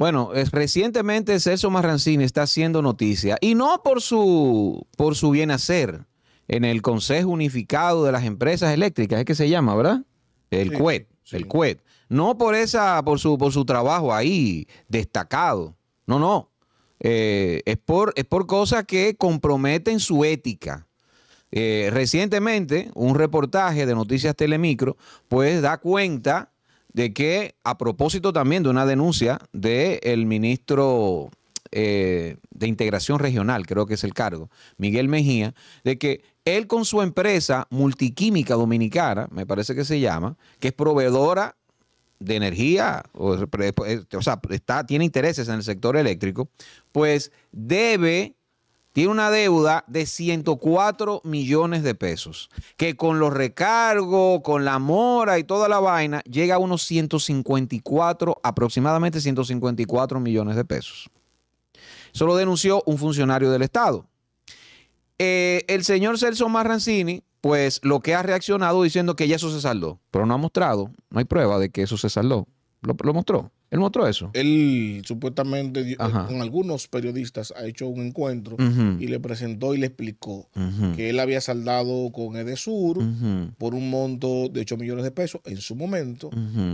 Bueno, es, eh, recientemente Celso Marrancini está haciendo noticia y no por su, por su bien hacer en el Consejo Unificado de las Empresas Eléctricas, es que se llama, ¿verdad? El sí, el CUET. No por, esa, por, su, por su trabajo ahí destacado, no, no. Eh, es, por, es por cosas que comprometen su ética. Eh, recientemente, un reportaje de Noticias Telemicro, pues da cuenta de que a propósito también de una denuncia del ministro eh, de Integración Regional, creo que es el cargo, Miguel Mejía, de que él con su empresa multiquímica dominicana, me parece que se llama, que es proveedora de energía, o, sea, está, tiene intereses en el sector eléctrico, pues debe tiene una deuda de 104 millones de pesos, que con los recargos, con la mora y toda la vaina, llega a unos 154, aproximadamente 154 millones de pesos. Eso lo denunció un funcionario del Estado. Eh, el señor Celso Marrancini, pues lo que ha reaccionado diciendo que ya eso se saldó, pero no ha mostrado, no hay prueba de que eso se saldó. lo mostró. Él mostró eso. Él supuestamente eh, con algunos periodistas ha hecho un encuentro y le presentó y le explicó que él había saldado con Edesur por un monto de 8 millones de pesos en su momento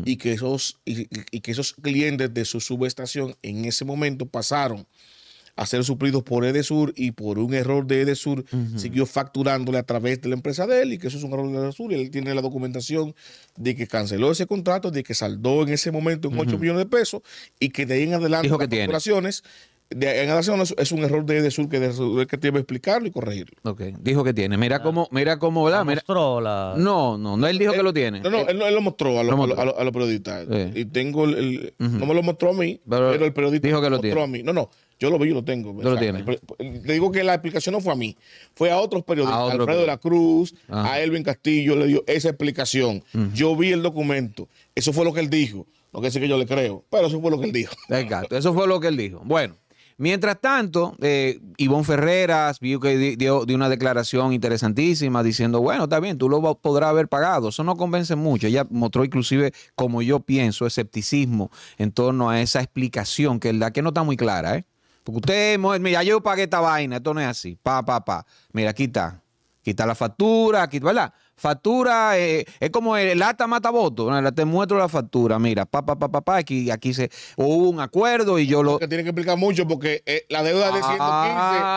y, que esos, y, y que esos clientes de su subestación en ese momento pasaron a ser suplidos por Edesur y por un error de Edesur siguió facturándole a través de la empresa de él y que eso es un error de Edesur y él tiene la documentación de que canceló ese contrato, de que saldó en ese momento en 8 millones de pesos y que de ahí en adelante Dijo que tiene en es un error de Edesur que, tiene que explicarlo y corregirlo. dijo que tiene. Mira cómo, mira cómo, ¿verdad? No, no, no, él dijo eh, que lo tiene. No, no, eh, él, lo mostró a los periodistas. Y tengo el, no me lo mostró a mí, pero, el periodista dijo que lo, tiene. mí. No, no, yo lo veo, yo lo tengo. lo pues, Le digo que la explicación no fue a mí, fue a otros periodistas, a Alfredo de la Cruz, a ah. Elvin Castillo, le dio esa explicación. Yo vi el documento, eso fue lo que él dijo, no que sé que yo le creo, pero eso fue lo que él dijo. Exacto, eso fue lo que él dijo. Bueno, mientras tanto, eh, Ivonne Ferreras vio que dio, dio, una declaración interesantísima diciendo, bueno, está bien, tú lo podrás haber pagado, eso no convence mucho. Ella mostró inclusive, como yo pienso, escepticismo en torno a esa explicación que él que no está muy clara, ¿eh? Porque usted, mira, yo pagué esta vaina, esto no es así. Pa, pa, pa. Mira, aquí está. Aquí la factura, aquí, ¿verdad? Factura, eh, es como el lata mata voto. Te muestro la factura, mira, pa, pa, pa, pa, pa. Aquí, aquí se hubo un acuerdo y yo lo. Que tiene que explicar mucho porque eh, la deuda de 115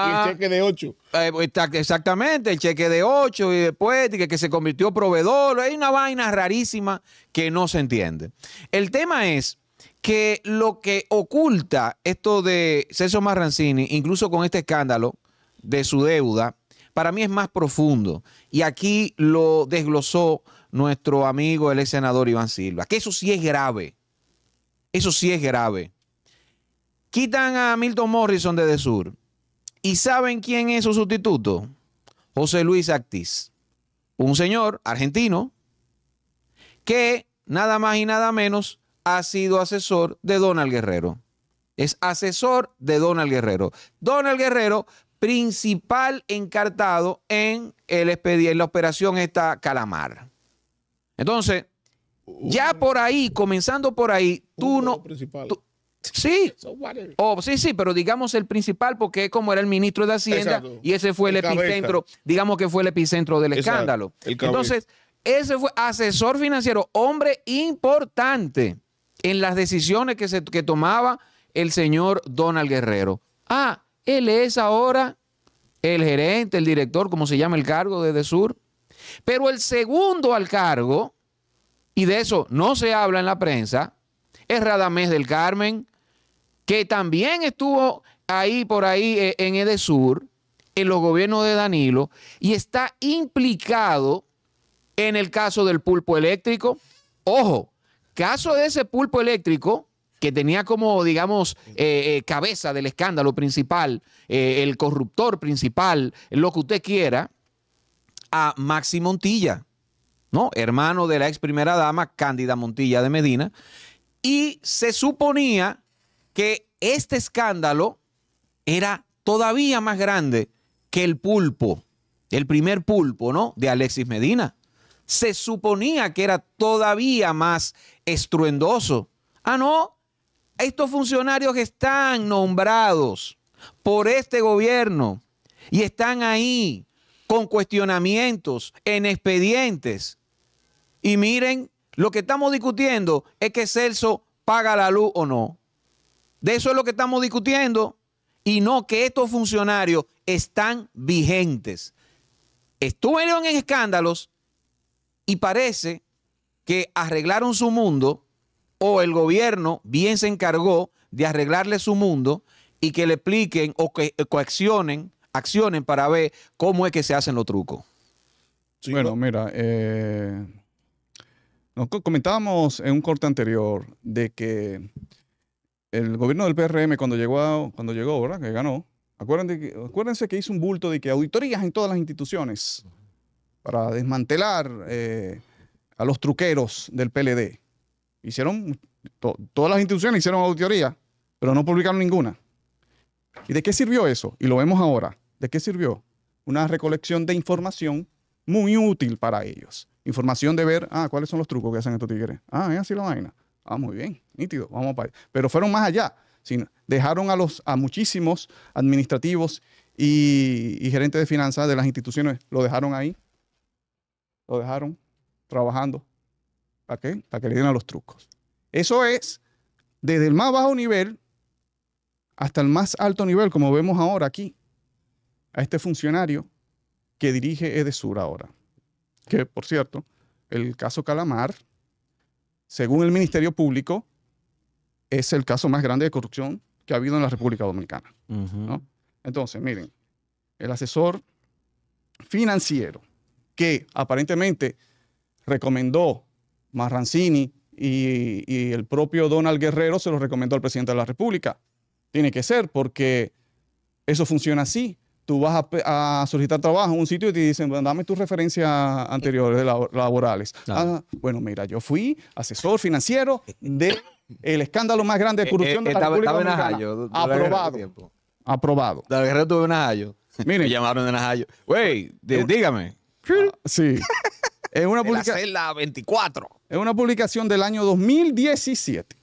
y el cheque de 8. Ah, eh, pues, exactamente, el cheque de 8 y después que se convirtió proveedor. Hay una vaina rarísima que no se entiende. El tema es que lo que oculta esto de Celso Marrancini, incluso con este escándalo de su deuda, para mí es más profundo. Y aquí lo desglosó nuestro amigo, el ex senador Iván Silva, que eso sí es grave. Eso sí es grave. Quitan a Milton Morrison de Sur. ¿Y saben quién es su sustituto? José Luis Actis. Un señor argentino que nada más y nada menos ha sido asesor de Donald Guerrero. Es asesor de Donald Guerrero. Donald Guerrero, principal encartado en, el en la operación esta Calamar. Entonces, ya por ahí, comenzando por ahí, tú no... principal sí, oh, sí, sí, pero digamos el principal porque como era el ministro de Hacienda y ese fue el, epicentro, digamos que fue el epicentro del escándalo. Entonces, ese fue asesor financiero, hombre importante en las decisiones que, se, tomaba el señor Donald Guerrero. Ah, él es ahora el gerente, el director, como se llama el cargo de Edesur, Pero el segundo al cargo, y de eso no se habla en la prensa, es Radamés del Carmen, que también estuvo ahí por ahí e, en Edesur, en los gobiernos de Danilo, y está implicado en el caso del pulpo eléctrico. Ojo, caso de ese pulpo eléctrico, que tenía como, digamos, eh, eh, cabeza del escándalo principal, eh, el corruptor principal, lo que usted quiera, a Maxi Montilla, ¿no? Hermano de la ex primera dama, Cándida Montilla de Medina. Y se suponía que este escándalo era todavía más grande que el pulpo, el primer pulpo, ¿no? De Alexis Medina se suponía que era todavía más estruendoso. Ah, no, estos funcionarios están nombrados por este gobierno y están ahí con cuestionamientos en expedientes. Y miren, lo que estamos discutiendo es que Celso paga la luz o no. De eso es lo que estamos discutiendo y no que estos funcionarios están vigentes. Estuvieron en escándalos y parece que arreglaron su mundo o el gobierno bien se encargó de arreglarle su mundo y que le expliquen o que eh, coaccionen, accionen para ver cómo es que se hacen los trucos. bueno, mira, eh, nos comentábamos en un corte anterior de que el gobierno del PRM cuando llegó, cuando llegó, ¿verdad? Que ganó. Acuérdense que, acuérdense que hizo un bulto de que auditorías en todas las instituciones para desmantelar eh, a los truqueros del PLD. Hicieron, todas las instituciones hicieron auditoría, pero no publicaron ninguna. ¿Y de qué sirvió eso? Y lo vemos ahora. ¿De qué sirvió? Una recolección de información muy útil para ellos. Información de ver, ah, cuáles son los trucos que hacen estos tigres. Ah, es así la vaina. Ah, muy bien, nítido, vamos para allá. Pero fueron más allá. dejaron a, los, a muchísimos administrativos y gerentes de finanzas de las instituciones, lo dejaron ahí lo dejaron trabajando. ¿Para qué? Para que le den a los trucos. Eso es desde el más bajo nivel hasta el más alto nivel, como vemos ahora aquí, a este funcionario que dirige Edesur ahora. Que, por cierto, el caso Calamar, según el Ministerio Público, es el caso más grande de corrupción que ha habido en la República Dominicana. Entonces, miren, el asesor financiero que aparentemente recomendó Marrancini y, el propio Donald Guerrero se lo recomendó al presidente de la República. Tiene que ser porque eso funciona así. Tú vas a, solicitar trabajo en un sitio y te dicen, dame tus referencias anteriores laborales. Ah, bueno, mira, yo fui asesor financiero de escándalo más grande de eh, corrupción de eh, la República Aprobado. Aprobado. Guerrero Me llamaron de Najayo. Güey, dígame. Ah, sí. Es una publicación. La 24. Es una publicación del año 2017.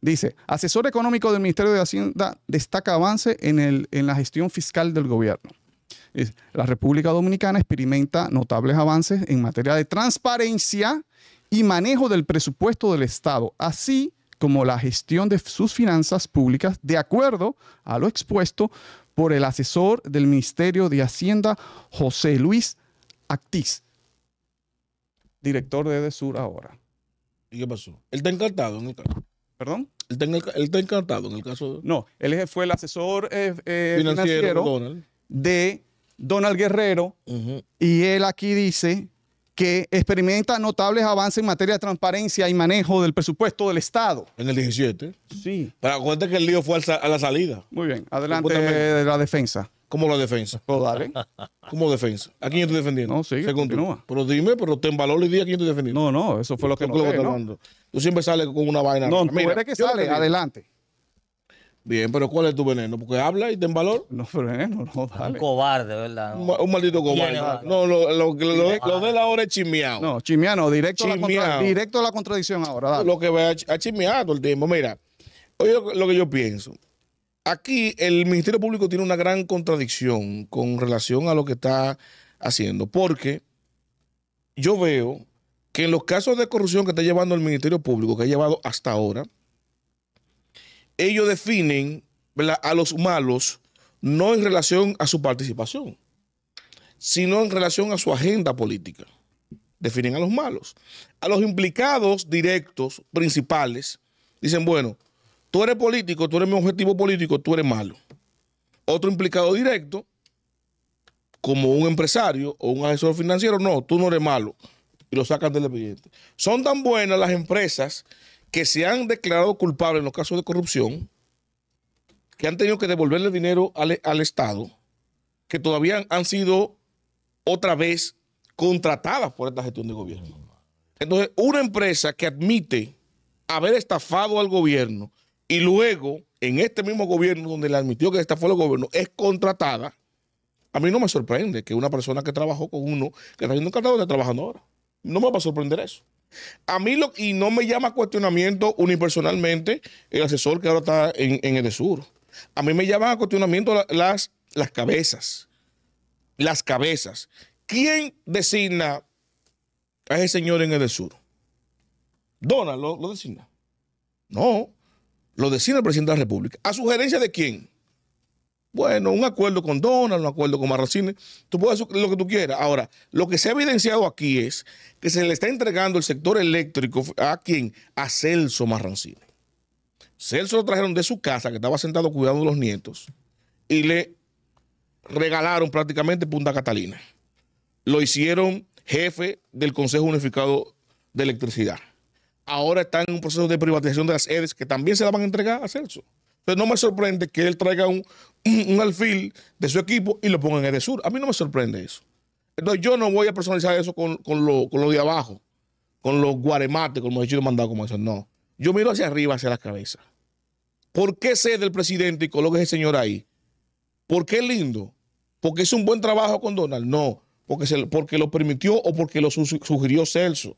Dice, asesor económico del Ministerio de Hacienda destaca avance en, el, en la gestión fiscal del gobierno. la República Dominicana experimenta notables avances en materia de transparencia y manejo del presupuesto del Estado, así como la gestión de sus finanzas públicas, de acuerdo a lo expuesto por el asesor del Ministerio de Hacienda, José Luis Actis, director de Edesur ahora. ¿Y qué pasó? Él está encantado en el caso. ¿Perdón? Él está, encantado en el caso. De... No, él fue el asesor eh, eh, financiero, de Donald Guerrero y él aquí dice que experimenta notables avances en materia de transparencia y manejo del presupuesto del Estado. En el 17. Sí. Pero acuérdate que el lío fue a la salida. Muy bien, adelante de la defensa como la defensa. Pero pues Como defensa. ¿A quién estoy defendiendo? No, sí. continúa. Pero dime, pero te valor y di a quién estoy defendiendo. No, no, eso fue lo que no, Tú siempre sales con una vaina. No, mira, que sale, adelante. Bien, pero ¿cuál es tu veneno? Porque habla y ten valor. No, pero no, dale. Un cobarde, ¿verdad? Un, maldito cobarde. No, lo, de la hora es chismeado. No, chismeado, directo, a la contradicción ahora. Lo que va a chismeado todo el tiempo. Mira, oye lo que yo pienso aquí el Ministerio Público tiene una gran contradicción con relación a lo que está haciendo, porque yo veo que en los casos de corrupción que está llevando el Ministerio Público, que ha llevado hasta ahora, ellos definen a los malos no en relación a su participación, sino en relación a su agenda política. Definen a los malos. A los implicados directos, principales, dicen, bueno, Tú eres político, tú eres mi objetivo político, tú eres malo. Otro implicado directo, como un empresario o un asesor financiero, no, tú no eres malo. Y lo sacan del expediente. Son tan buenas las empresas que se han declarado culpables en los casos de corrupción, que han tenido que devolverle dinero al, al Estado, que todavía han sido otra vez contratadas por esta gestión de gobierno. Entonces, una empresa que admite haber estafado al gobierno y luego, en este mismo gobierno donde le admitió que esta fue el gobierno, es contratada. A mí no me sorprende que una persona que trabajó con uno, que está un encargado esté trabajando ahora. No me va a sorprender eso. A mí y no me llama a cuestionamiento unipersonalmente el asesor que ahora está en, en el sur. A mí me llaman a cuestionamiento las, las cabezas. Las cabezas. ¿Quién designa a ese señor en el sur? Donald lo, lo designa. No. Lo decía el presidente de la República. ¿A sugerencia de quién? Bueno, un acuerdo con Donald, un acuerdo con Marrancine. Tú puedes hacer lo que tú quieras. Ahora, lo que se ha evidenciado aquí es que se le está entregando el sector eléctrico a quién? A Celso Marrancine. Celso lo trajeron de su casa, que estaba sentado cuidando a los nietos, y le regalaron prácticamente Punta Catalina. Lo hicieron jefe del Consejo Unificado de Electricidad ahora están en un proceso de privatización de las sedes que también se la van a entregar a Celso. Entonces no me sorprende que él traiga un, alfil de su equipo y lo ponga en Sur. A mí no me sorprende eso. Entonces yo no voy a personalizar eso con, con, lo, de abajo, con los guaremates, con los hechos mandados como eso. No. Yo miro hacia arriba, hacia la cabeza. ¿Por qué sede el presidente y coloque ese señor ahí? ¿Por qué lindo? ¿Porque es un buen trabajo con Donald? No. Porque, se, porque lo permitió o porque lo sugirió Celso.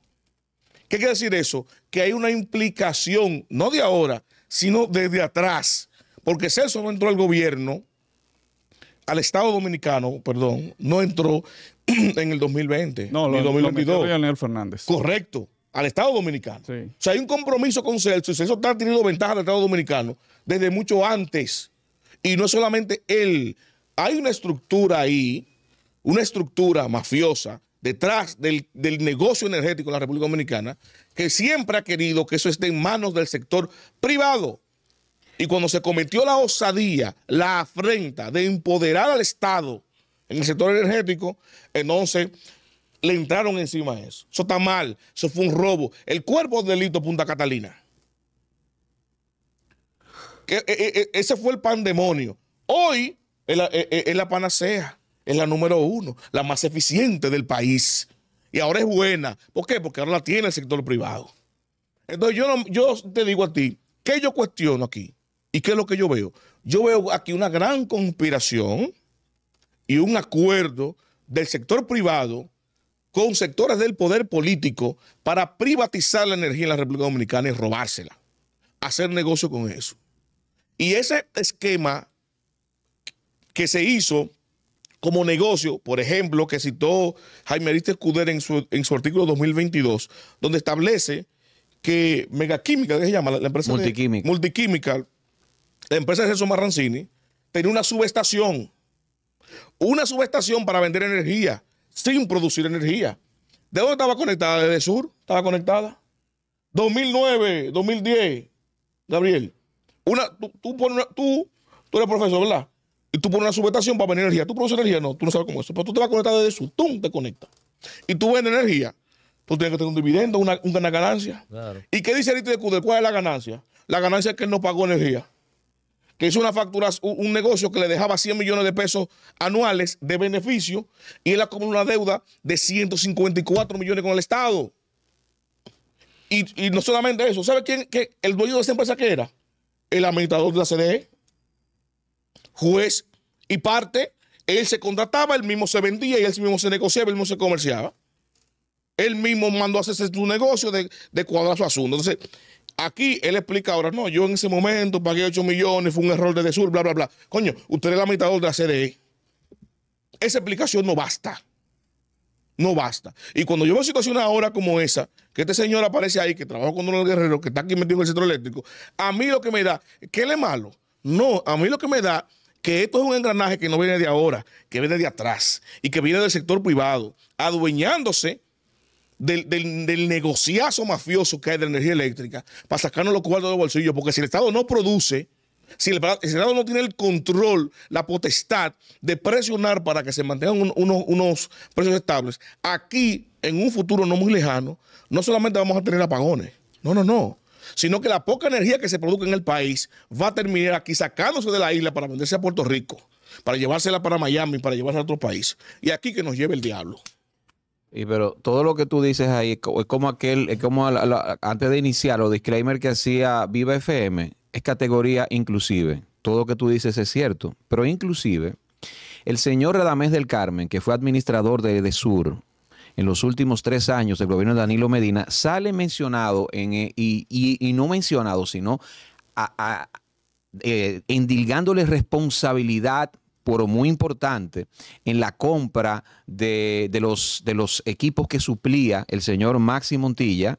¿Qué quiere decir eso? Que hay una implicación, no de ahora, sino desde atrás. Porque Celso no entró al gobierno, al Estado Dominicano, perdón, no entró en el 2020. No, ni lo, 2022. Lo Fernández. Correcto, al Estado Dominicano. O sea, hay un compromiso con Celso y Celso está teniendo ventaja al Estado Dominicano desde mucho antes. Y no es solamente él, hay una estructura ahí, una estructura mafiosa detrás del, negocio energético en la República Dominicana, que siempre ha querido que eso esté en manos del sector privado. Y cuando se cometió la osadía, la afrenta de empoderar al Estado en el sector energético, entonces le entraron encima a eso. Eso está mal, eso fue un robo. El cuerpo delito Punta Catalina. Eh, eh, eh, ese fue el pandemonio. Hoy es la panacea. Es la número uno, la más eficiente del país. Y ahora es buena. ¿Por qué? Porque ahora la tiene el sector privado. Entonces yo, yo te digo a ti, ¿qué yo cuestiono aquí? ¿Y qué es lo que yo veo? Yo veo aquí una gran conspiración y un acuerdo del sector privado con sectores del poder político para privatizar la energía en la República Dominicana y robársela, hacer negocio con eso. Y ese esquema que se hizo como negocio, por ejemplo, que citó Jaime Ariste Escuder en su, artículo 2022, donde establece que Megaquímica, ¿qué se llama? La, empresa Multiquímica. multiquímica, la empresa de Jesús Marrancini, tenía una subestación. Una subestación para vender energía sin producir energía. ¿De dónde estaba conectada? ¿Desde sur? ¿Estaba conectada? 2009, 2010, Gabriel. Una, tú, tú eres profesor, ¿verdad? Y tú pones una subestación para vender energía. Tú produces energía, no, tú no sabes cómo es eso. Pero tú te vas a conectar desde su tú te conectas. Y tú vendes energía. Tú tienes que tener un dividendo, una, ganancia. ¿Y qué dice el Cudel ¿Cuál es la ganancia? La ganancia es que él no pagó energía. Que hizo una factura, un negocio que le dejaba 100 millones de pesos anuales de beneficio y él acumula una deuda de 154 millones con el Estado. Y, no solamente eso, ¿sabe quién que el dueño de esa empresa qué era? El administrador de la CDE juez y parte, él se contrataba, él mismo se vendía y él mismo se negociaba, él mismo se comerciaba. Él mismo mandó a hacerse su negocio de, de cuadrar su asunto. Entonces, aquí él explica ahora, no, yo en ese momento pagué 8 millones, fue un error de sur, bla, bla, bla. Coño, usted es la mitad de la CDE. Esa explicación no basta. No basta. Y cuando yo veo situaciones ahora como esa, que este señor aparece ahí, que trabaja con Donald Guerrero, que está aquí metido en el centro eléctrico, a mí lo que me da, ¿qué le malo? No, a mí lo que me da que esto es un engranaje que no viene de ahora, que viene de atrás y que viene del sector privado, adueñándose del, del, negociazo mafioso que hay de la energía eléctrica para sacarnos los cuartos de bolsillo, porque si el Estado no produce, si el, Estado no tiene el control, la potestad de presionar para que se mantengan unos, unos precios estables, aquí, en un futuro no muy lejano, no solamente vamos a tener apagones, no, no, no sino que la poca energía que se produce en el país va a terminar aquí sacándose de la isla para venderse a Puerto Rico, para llevársela para Miami, para llevársela a otro país. Y aquí que nos lleve el diablo. Y pero todo lo que tú dices ahí es como aquel, es como antes de iniciar, los disclaimer que hacía Viva FM, es categoría inclusive. Todo lo que tú dices es cierto, pero inclusive el señor Radamés del Carmen, que fue administrador de, de en los últimos tres años del gobierno de Danilo Medina sale mencionado en, eh, y, no mencionado, sino a, eh, endilgándole responsabilidad por muy importante en la compra de, los, de los equipos que suplía el señor Maxi Montilla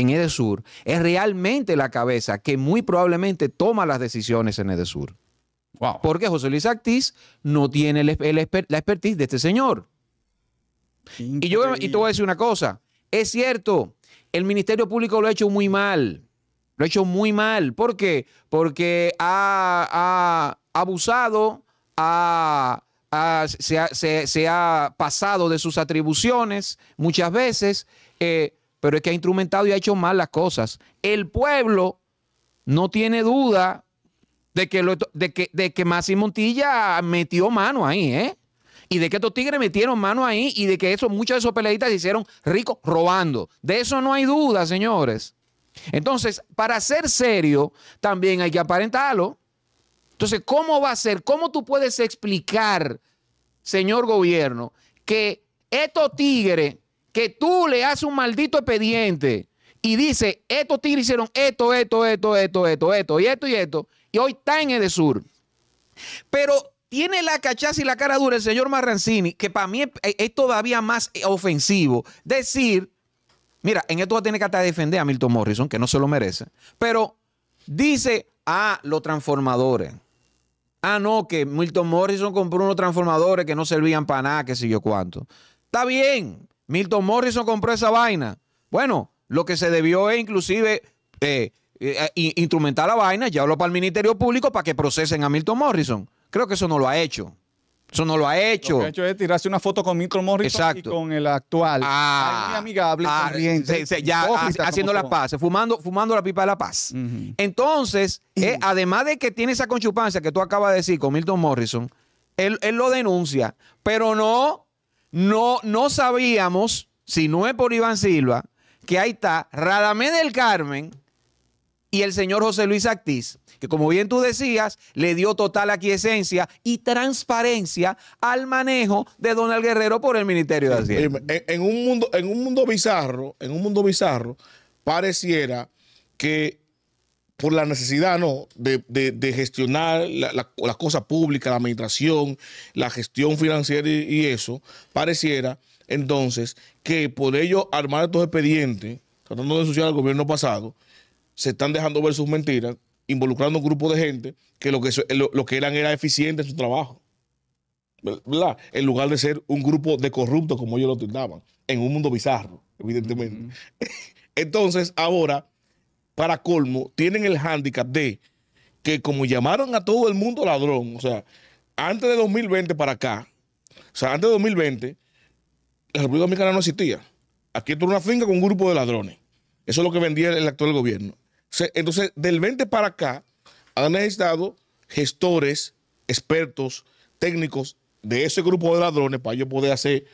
en Edesur es realmente la cabeza que muy probablemente toma las decisiones en Edesur. Porque José Luis Actiz no tiene la expertise de este señor. Y yo y te voy a decir una cosa. Es cierto, el Ministerio Público lo ha hecho muy mal. Lo ha hecho muy mal. ¿Por qué? Porque ha, abusado, se, ha pasado de sus atribuciones muchas veces. Eh, pero es que ha instrumentado y ha hecho mal las cosas. El pueblo no tiene duda de que, lo, de que, Montilla metió mano ahí, ¿eh? Y de que estos tigres metieron mano ahí y de que muchos de esos peleaditas se hicieron ricos robando. De eso no hay duda, señores. Entonces, para ser serio, también hay que aparentarlo. Entonces, ¿cómo va a ser? ¿Cómo tú puedes explicar, señor gobierno, que estos tigres que tú le haces un maldito expediente y dice, estos tigres hicieron esto, esto, esto, esto, esto, esto, y esto y esto, y hoy está en Edesur. Pero tiene la cachaza y la cara dura el señor Marrancini, que para mí es todavía más eh, ofensivo, decir, mira, en esto va a tener que hasta defender a Milton Morrison, que no se lo merece, pero dice, a ah, los transformadores. Ah, no, que Milton Morrison compró unos transformadores que no servían para nada, que sé yo cuánto. Está bien, Milton Morrison compró esa vaina. Bueno, lo que se debió es inclusive eh, eh, eh, instrumentar la vaina, llevarlo para el Ministerio Público para que procesen a Milton Morrison. Creo que eso no lo ha hecho. Eso no lo ha hecho. Lo que ha hecho es tirarse una foto con Milton Morrison y con el actual. Ah, amigable, ah, ya haciendo la paz, fumando, fumando la pipa de la paz. Entonces, además de que tiene esa conchupancia que tú acabas de decir con Milton Morrison, él lo denuncia, pero no no, sabíamos, si no es por Iván Silva, que ahí está Radamé del Carmen y el señor José Luis Actiz, que como bien tú decías, le dio total aquiescencia y transparencia al manejo de Donald Guerrero por el Ministerio de Hacienda. En, un mundo, en un mundo bizarro, en un mundo bizarro, pareciera que por la necesidad ¿no? de, gestionar las cosas públicas, la administración, la gestión financiera y, eso, pareciera entonces que por ello armar estos expedientes, tratando de ensuciar al gobierno pasado, se están dejando ver sus mentiras, involucrando un grupo de gente que lo que, lo, que eran era eficiente en su trabajo. ¿verdad? En lugar de ser un grupo de corruptos como ellos lo tildaban, en un mundo bizarro, evidentemente. Entonces, ahora para colmo, tienen el hándicap de que como llamaron a todo el mundo ladrón, o sea, antes de 2020 para acá, o sea, antes de 2020, la República Dominicana no existía. Aquí entró una finca con un grupo de ladrones. Eso es lo que vendía el actual gobierno. Entonces, del 20 para acá, han necesitado gestores, expertos, técnicos de ese grupo de ladrones para yo poder hacer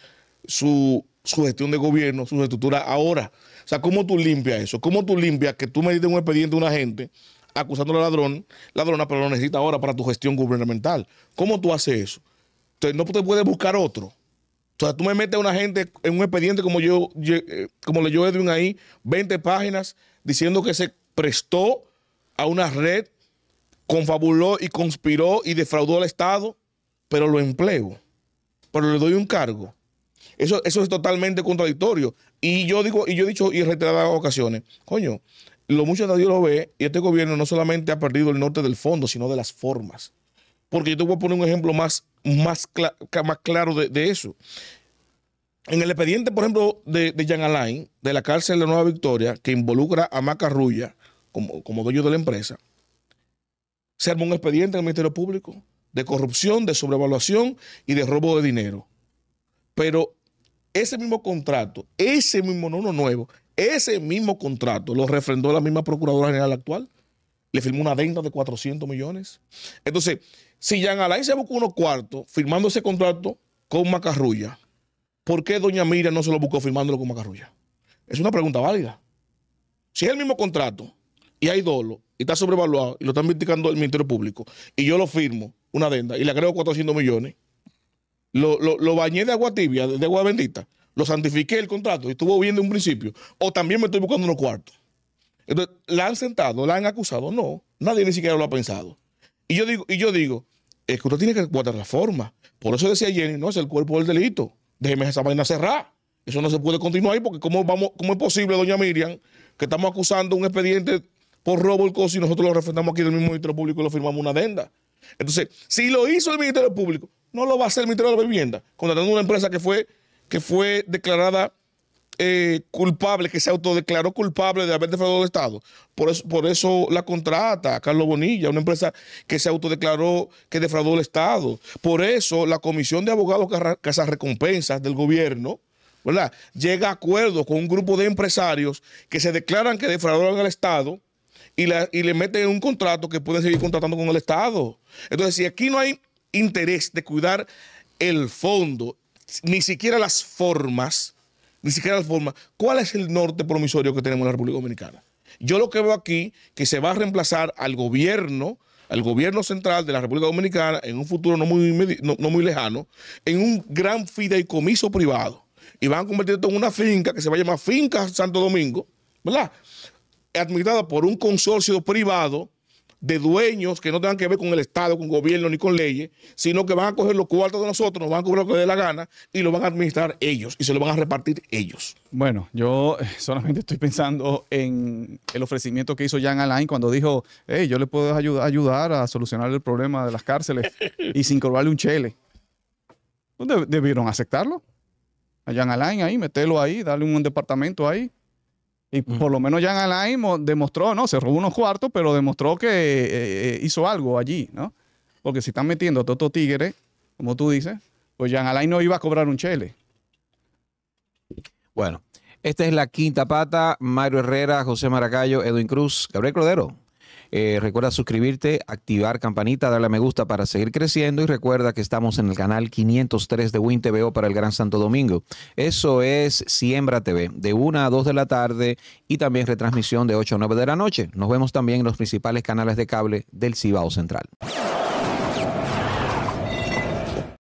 su, gestión de gobierno, su estructura ahora. O sea, ¿cómo tú limpias eso? ¿Cómo tú limpias que tú me diste un expediente a una gente acusándole a ladrón, ladrona, pero lo necesita ahora para tu gestión gubernamental? ¿Cómo tú haces eso? Entonces, no te puedes buscar otro. O sea, tú me metes a una gente en un expediente como yo, yo eh, como leyó Edwin ahí, 20 páginas diciendo que se prestó a una red, confabuló y conspiró y defraudó al Estado, pero lo empleo, pero le doy un cargo. Eso, es totalmente contradictorio. Y yo digo, y yo he dicho y reiteradas ocasiones, coño, lo mucho nadie lo ve, y este gobierno no solamente ha perdido el norte del fondo, sino de las formas. Porque yo te voy a poner un ejemplo más, más, claro de, eso. En el expediente, por ejemplo, de, de Jean Alain, de la cárcel de Nueva Victoria, que involucra a Macarrulla como, como dueño de la empresa, se armó un expediente en el Ministerio Público de corrupción, de sobrevaluación y de robo de dinero. Pero ese mismo contrato, ese mismo, no nuevo, ese mismo contrato lo refrendó la misma Procuradora General actual. Le firmó una adenda de 400 millones. Entonces, si Jean Alain se buscó unos cuartos firmando ese contrato con Macarrulla, ¿por qué Doña Mira no se lo buscó firmándolo con Macarrulla? Es una pregunta válida. Si es el mismo contrato y hay dolo y está sobrevaluado y lo está investigando el Ministerio Público y yo lo firmo, una adenda, y le agrego 400 millones, lo, bañé de agua tibia, de agua bendita, lo santifiqué el contrato y estuvo bien de un principio, o también me estoy buscando unos cuartos. Entonces, ¿la han sentado? ¿La han acusado? No, nadie ni siquiera lo ha pensado. Y yo digo, y yo digo es que usted tiene que guardar la forma. Por eso decía Jenny, no es el cuerpo del delito. Déjeme esa vaina cerrar. Eso no se puede continuar ahí porque ¿cómo, vamos, cómo es posible, doña Miriam, que estamos acusando un expediente por robo y cosa y nosotros lo refrendamos aquí del mismo Ministerio Público y lo firmamos una adenda? Entonces, si lo hizo el Ministerio Público, no lo va a hacer el Ministerio de Vivienda, contratando una empresa que fue, que fue declarada eh, culpable, que se autodeclaró culpable de haber defraudado al Estado. Por eso, por eso la contrata Carlos Bonilla, una empresa que se autodeclaró que defraudó al Estado. Por eso la Comisión de Abogados Casas Recompensas del gobierno, ¿verdad? Llega a acuerdo con un grupo de empresarios que se declaran que defraudaron al Estado y, y le meten un contrato que pueden seguir contratando con el Estado. Entonces, si aquí no hay interés de cuidar el fondo, ni siquiera las formas, ni siquiera las formas. ¿Cuál es el norte promisorio que tenemos en la República Dominicana? Yo lo que veo aquí, que se va a reemplazar al gobierno, al gobierno central de la República Dominicana en un futuro no muy, no, muy lejano, en un gran fideicomiso privado. Y van a convertir esto en una finca que se va a llamar Finca Santo Domingo, ¿verdad? Administrada por un consorcio privado de dueños que no tengan que ver con el Estado, con gobierno ni con leyes, sino que van a coger los cuartos de nosotros, nos van a cobrar lo que dé la gana y lo van a administrar ellos y se lo van a repartir ellos. Bueno, yo solamente estoy pensando en el ofrecimiento que hizo Jan Alain cuando dijo, hey, yo le puedo ayudar a solucionar el problema de las cárceles y sin cobrarle un chele. ¿Debieron aceptarlo? A Jan Alain ahí, meterlo ahí, darle un departamento ahí y por lo menos Jan Alain demostró, ¿no? Se robó unos cuartos, pero demostró que eh, eh, hizo algo allí, ¿no? Porque si están metiendo a Toto Tigre, como tú dices, pues Jan Alain no iba a cobrar un chele. Bueno, esta es la quinta pata. Mario Herrera, José Maracayo, Edwin Cruz, Gabriel Cordero. Eh, recuerda suscribirte, activar campanita, darle me gusta para seguir creciendo y recuerda que estamos en el canal 503 de Win TVO para el Gran Santo Domingo. Eso es Siembra TV, de 1 a 2 de la tarde y también retransmisión de 8 a 9 de la noche. Nos vemos también en los principales canales de cable del Cibao Central.